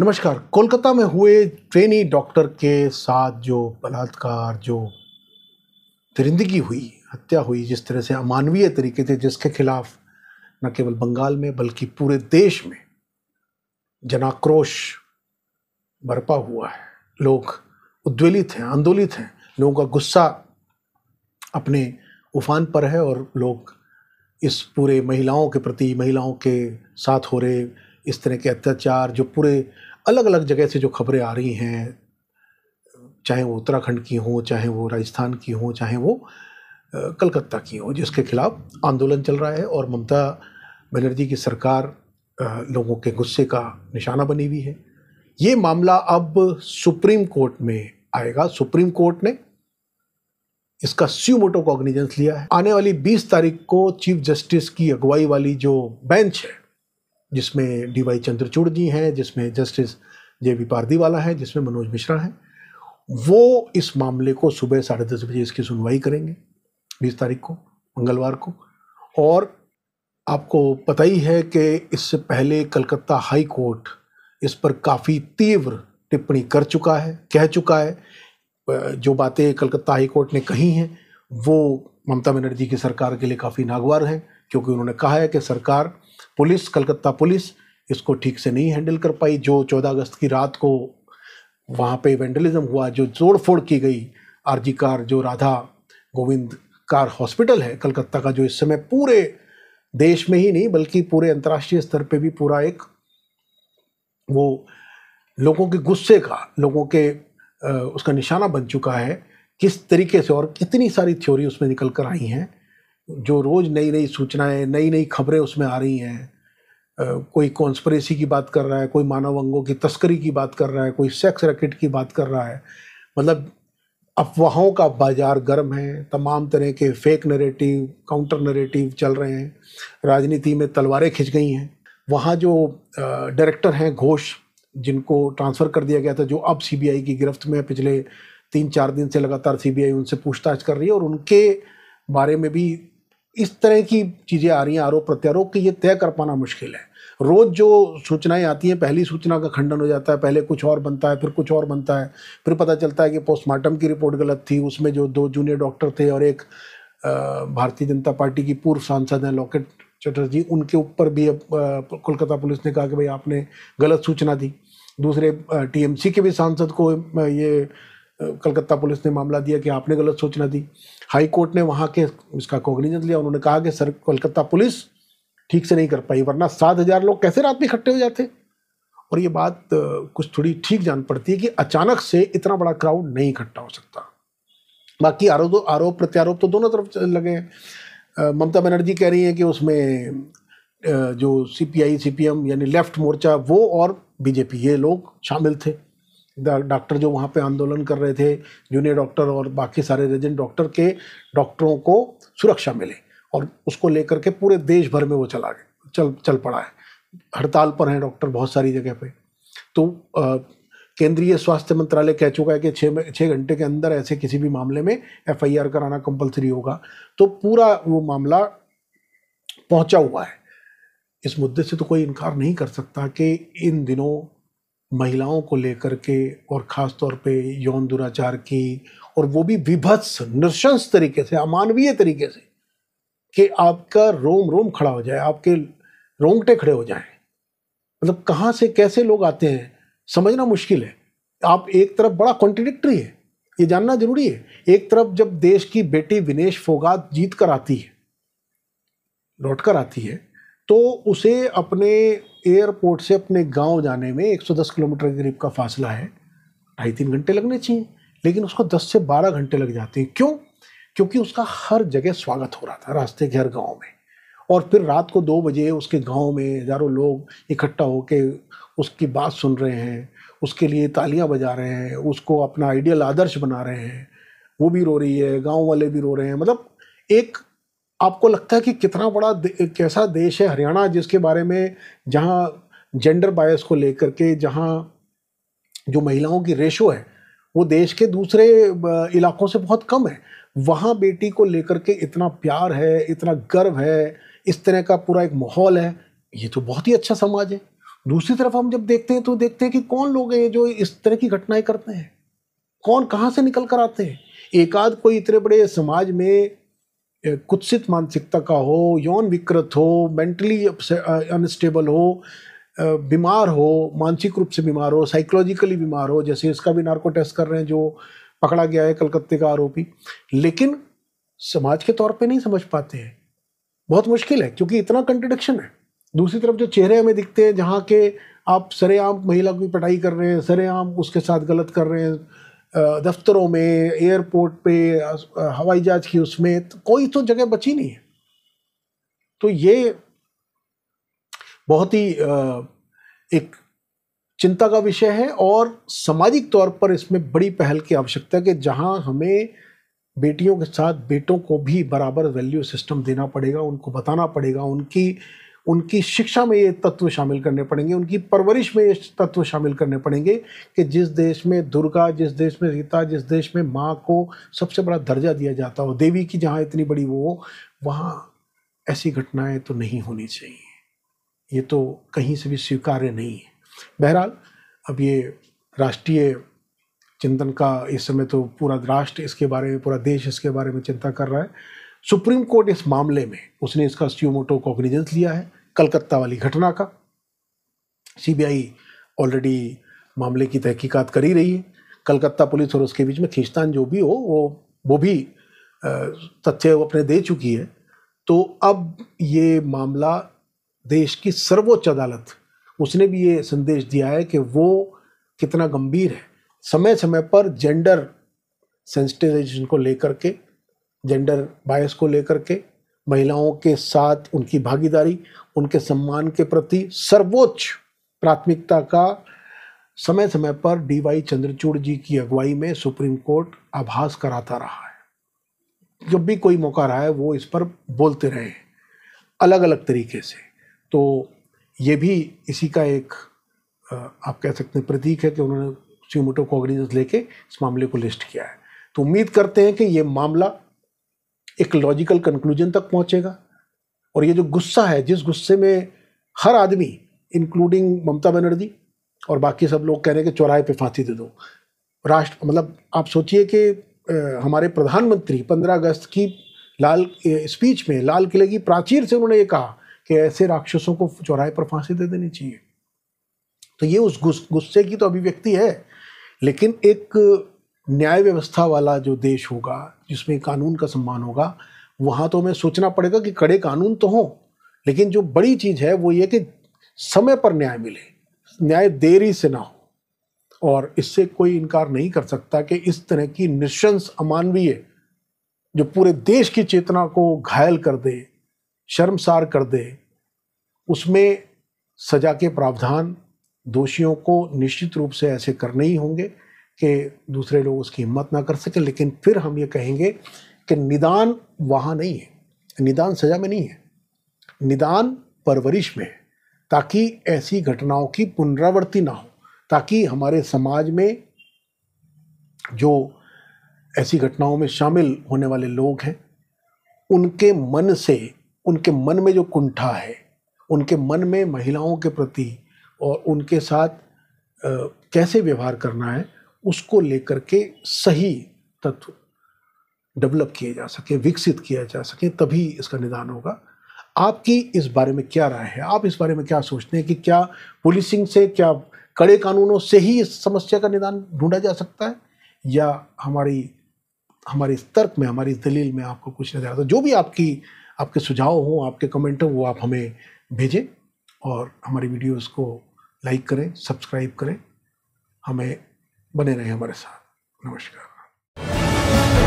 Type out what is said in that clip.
नमस्कार कोलकाता में हुए ट्रेनी डॉक्टर के साथ जो बलात्कार जो दरिंदगी हुई हत्या हुई जिस तरह से अमानवीय तरीके से जिसके खिलाफ न केवल बंगाल में बल्कि पूरे देश में जनाक्रोश बरपा हुआ है लोग उद्वेलित हैं आंदोलित हैं लोगों का गुस्सा अपने उफान पर है और लोग इस पूरे महिलाओं के प्रति महिलाओं के साथ हो रहे इस तरह के अत्याचार जो पूरे अलग अलग जगह से जो खबरें आ रही हैं चाहे वो उत्तराखंड की हों चाहे वो राजस्थान की हों चाहे वो कलकत्ता की हों जिसके खिलाफ आंदोलन चल रहा है और ममता बनर्जी की सरकार लोगों के गुस्से का निशाना बनी हुई है ये मामला अब सुप्रीम कोर्ट में आएगा सुप्रीम कोर्ट ने इसका मोटो कॉग्निजेंस लिया है आने वाली 20 तारीख को चीफ जस्टिस की अगुवाई वाली जो बेंच है जिसमें डी वाई चंद्रचूड़ जी हैं जिसमें जस्टिस जे वी पारदीवाला है जिसमें मनोज मिश्रा हैं वो इस मामले को सुबह साढ़े दस बजे इसकी सुनवाई करेंगे बीस तारीख को मंगलवार को और आपको पता ही है कि इससे पहले कलकत्ता हाई कोर्ट इस पर काफ़ी तीव्र टिप्पणी कर चुका है कह चुका है जो बातें कलकत्ता हाई कोर्ट ने कही हैं वो ममता बनर्जी की सरकार के लिए काफ़ी नागवार हैं क्योंकि उन्होंने कहा है कि सरकार पुलिस कलकत्ता पुलिस इसको ठीक से नहीं हैंडल कर पाई जो 14 अगस्त की रात को वहाँ पे वेंडलिज्म हुआ जो जोड़ फोड़ की गई आरजी कार जो राधा गोविंद कार हॉस्पिटल है कलकत्ता का जो इस समय पूरे देश में ही नहीं बल्कि पूरे अंतर्राष्ट्रीय स्तर पे भी पूरा एक वो लोगों के गुस्से का लोगों के उसका निशाना बन चुका है किस तरीके से और कितनी सारी थ्योरी उसमें निकल कर आई हैं जो रोज़ नई नई सूचनाएं नई नई खबरें उसमें आ रही हैं कोई कॉन्स्परेसी की बात कर रहा है कोई मानव अंगों की तस्करी की बात कर रहा है कोई सेक्स रैकेट की बात कर रहा है मतलब अफवाहों का बाजार गर्म है तमाम तरह के फेक नरेटिव काउंटर नरेटिव चल रहे हैं राजनीति में तलवारें खिंच गई हैं वहाँ जो डायरेक्टर हैं घोष जिनको ट्रांसफ़र कर दिया गया था जो अब सीबीआई की गिरफ्त में पिछले तीन चार दिन से लगातार सीबीआई उनसे पूछताछ कर रही है और उनके बारे में भी इस तरह की चीज़ें आ रही हैं आरोप प्रत्यारोप कि ये तय कर पाना मुश्किल है रोज़ जो सूचनाएं आती हैं पहली सूचना का खंडन हो जाता है पहले कुछ और बनता है फिर कुछ और बनता है फिर पता चलता है कि पोस्टमार्टम की रिपोर्ट गलत थी उसमें जो दो जूनियर डॉक्टर थे और एक भारतीय जनता पार्टी की पूर्व सांसद हैं लॉकेट चटर्जी उनके ऊपर भी अब कोलकाता पुलिस ने कहा कि भाई आपने गलत सूचना दी दूसरे टीएमसी के भी सांसद को ये कलकत्ता पुलिस ने मामला दिया कि आपने गलत सूचना दी हाई कोर्ट ने वहाँ के इसका कोग्निजेंस लिया उन्होंने कहा कि सर कलकत्ता पुलिस ठीक से नहीं कर पाई वरना सात हज़ार लोग कैसे रात में इकट्ठे हो जाते और ये बात कुछ थोड़ी ठीक जान पड़ती है कि अचानक से इतना बड़ा क्राउड नहीं इकट्ठा हो सकता बाकी आरोप आरोप प्रत्यारोप तो दोनों तरफ लगे हैं ममता बनर्जी कह रही हैं कि उसमें जो पी एम यानी लेफ्ट मोर्चा वो और बीजेपी ये लोग शामिल थे डॉक्टर जो वहाँ पे आंदोलन कर रहे थे जूनियर डॉक्टर और बाकी सारे रेजिडेंट डॉक्टर के डॉक्टरों को सुरक्षा मिले और उसको लेकर के पूरे देश भर में वो चला गया चल चल पड़ा है हड़ताल पर हैं डॉक्टर बहुत सारी जगह पे तो केंद्रीय स्वास्थ्य मंत्रालय कह चुका है कि छः छः घंटे के अंदर ऐसे किसी भी मामले में एफआईआर कराना कंपलसरी होगा तो पूरा वो मामला पहुंचा हुआ है इस मुद्दे से तो कोई इनकार नहीं कर सकता कि इन दिनों महिलाओं को लेकर के और ख़ास तौर पे यौन दुराचार की और वो भी विभत्स नृशंस तरीके से अमानवीय तरीके से कि आपका रोम रोम खड़ा हो जाए आपके रोंगटे खड़े हो जाएं मतलब कहाँ से कैसे लोग आते हैं समझना मुश्किल है आप एक तरफ बड़ा कॉन्ट्रडिक्ट्री है ये जानना जरूरी है एक तरफ जब देश की बेटी विनेश फोगात जीत कर आती है लौट कर आती है तो उसे अपने एयरपोर्ट से अपने गांव जाने में 110 किलोमीटर के करीब का फासला है ढाई तीन घंटे लगने चाहिए लेकिन उसको 10 से 12 घंटे लग जाते हैं क्यों क्योंकि उसका हर जगह स्वागत हो रहा था रास्ते के हर गाँव में और फिर रात को दो बजे उसके गाँव में हज़ारों लोग इकट्ठा होकर उसकी बात सुन रहे हैं उसके लिए तालियां बजा रहे हैं उसको अपना आइडियल आदर्श बना रहे हैं वो भी रो रही है गांव वाले भी रो रहे हैं मतलब एक आपको लगता है कि कितना बड़ा कैसा देश है हरियाणा जिसके बारे में जहाँ जेंडर बायस को लेकर के जहाँ जो महिलाओं की रेशो है वो देश के दूसरे इलाकों से बहुत कम है वहाँ बेटी को लेकर के इतना प्यार है इतना गर्व है इस तरह का पूरा एक माहौल है ये तो बहुत ही अच्छा समाज है दूसरी तरफ हम जब देखते हैं तो देखते हैं कि कौन लोग हैं जो इस तरह की घटनाएं करते हैं कौन कहाँ से निकल कर आते हैं एकाध कोई इतने बड़े समाज में कुत्सित मानसिकता का हो यौन विकृत हो मेंटली अनस्टेबल हो बीमार हो मानसिक रूप से बीमार हो साइकोलॉजिकली बीमार हो जैसे इसका भी नार्को टेस्ट कर रहे हैं जो पकड़ा गया है कलकत्ते का आरोपी लेकिन समाज के तौर पे नहीं समझ पाते हैं बहुत मुश्किल है क्योंकि इतना कंट्रडिक्शन है दूसरी तरफ जो चेहरे हमें दिखते हैं जहाँ के आप सरेआम महिला की पटाई कर रहे हैं सरेआम उसके साथ गलत कर रहे हैं दफ्तरों में एयरपोर्ट पे हवाई जहाज की उसमें तो कोई तो जगह बची नहीं है तो ये बहुत ही एक चिंता का विषय है और सामाजिक तौर पर इसमें बड़ी पहल की आवश्यकता है कि जहाँ हमें बेटियों के साथ बेटों को भी बराबर वैल्यू सिस्टम देना पड़ेगा उनको बताना पड़ेगा उनकी उनकी शिक्षा में ये तत्व शामिल करने पड़ेंगे उनकी परवरिश में ये तत्व शामिल करने पड़ेंगे कि जिस देश में दुर्गा जिस देश में रीता जिस देश में माँ को सबसे बड़ा दर्जा दिया जाता हो देवी की जहाँ इतनी बड़ी वो हो वहाँ ऐसी घटनाएं तो नहीं होनी चाहिए ये तो कहीं से भी स्वीकार्य नहीं है बहरहाल अब ये राष्ट्रीय चिंतन का इस समय तो पूरा राष्ट्र इसके बारे में पूरा देश इसके बारे में चिंता कर रहा है सुप्रीम कोर्ट इस मामले में उसने इसका सीओमोटो कॉग्निजेंस लिया है कलकत्ता वाली घटना का सीबीआई ऑलरेडी मामले की तहकीकात कर ही रही है कलकत्ता पुलिस और उसके बीच में खींचतान जो भी हो वो वो भी तथ्य अपने दे चुकी है तो अब ये मामला देश की सर्वोच्च अदालत उसने भी ये संदेश दिया है कि वो कितना गंभीर है समय समय पर जेंडर सेंसिटाइजेशन को लेकर के जेंडर बायस को लेकर के महिलाओं के साथ उनकी भागीदारी उनके सम्मान के प्रति सर्वोच्च प्राथमिकता का समय समय पर डी वाई चंद्रचूड़ जी की अगुवाई में सुप्रीम कोर्ट आभास कराता रहा है जब भी कोई मौका रहा है वो इस पर बोलते रहे अलग अलग तरीके से तो ये भी इसी का एक आप कह सकते हैं प्रतीक है कि उन्होंने सीमोटो कॉग्निजेंस लेके इस मामले को लिस्ट किया है तो उम्मीद करते हैं कि ये मामला एक लॉजिकल कंक्लूजन तक पहुंचेगा और ये जो गुस्सा है जिस गुस्से में हर आदमी इंक्लूडिंग ममता बनर्जी और बाकी सब लोग कह रहे हैं कि चौराहे पे फांसी दे दो राष्ट्र मतलब आप सोचिए कि हमारे प्रधानमंत्री 15 अगस्त की लाल स्पीच में लाल किले की प्राचीर से उन्होंने ये कहा कि ऐसे राक्षसों को चौराहे पर फांसी दे देनी चाहिए तो ये उस गुस, गुस्से की तो अभिव्यक्ति है लेकिन एक न्याय व्यवस्था वाला जो देश होगा जिसमें कानून का सम्मान होगा वहाँ तो हमें सोचना पड़ेगा कि कड़े कानून तो हों लेकिन जो बड़ी चीज़ है वो ये कि समय पर न्याय मिले न्याय देरी से ना हो और इससे कोई इनकार नहीं कर सकता कि इस तरह की निशंस अमानवीय जो पूरे देश की चेतना को घायल कर दे शर्मसार कर दे उसमें सजा के प्रावधान दोषियों को निश्चित रूप से ऐसे करने ही होंगे कि दूसरे लोग उसकी हिम्मत ना कर सकें लेकिन फिर हम ये कहेंगे कि निदान वहाँ नहीं है निदान सजा में नहीं है निदान परवरिश में है ताकि ऐसी घटनाओं की पुनरावृत्ति ना हो ताकि हमारे समाज में जो ऐसी घटनाओं में शामिल होने वाले लोग हैं उनके मन से उनके मन में जो कुंठा है उनके मन में महिलाओं के प्रति और उनके साथ आ, कैसे व्यवहार करना है उसको लेकर के सही तत्व डेवलप किए जा सके विकसित किया जा सके तभी इसका निदान होगा आपकी इस बारे में क्या राय है आप इस बारे में क्या सोचते हैं कि क्या पुलिसिंग से क्या कड़े कानूनों से ही इस समस्या का निदान ढूंढा जा सकता है या हमारी हमारे तर्क में हमारी इस दलील में आपको कुछ नजर आता जो भी आपकी आपके सुझाव हों आपके कमेंट हों वो आप हमें भेजें और हमारी वीडियोस को लाइक करें सब्सक्राइब करें हमें बने रहें हमारे साथ नमस्कार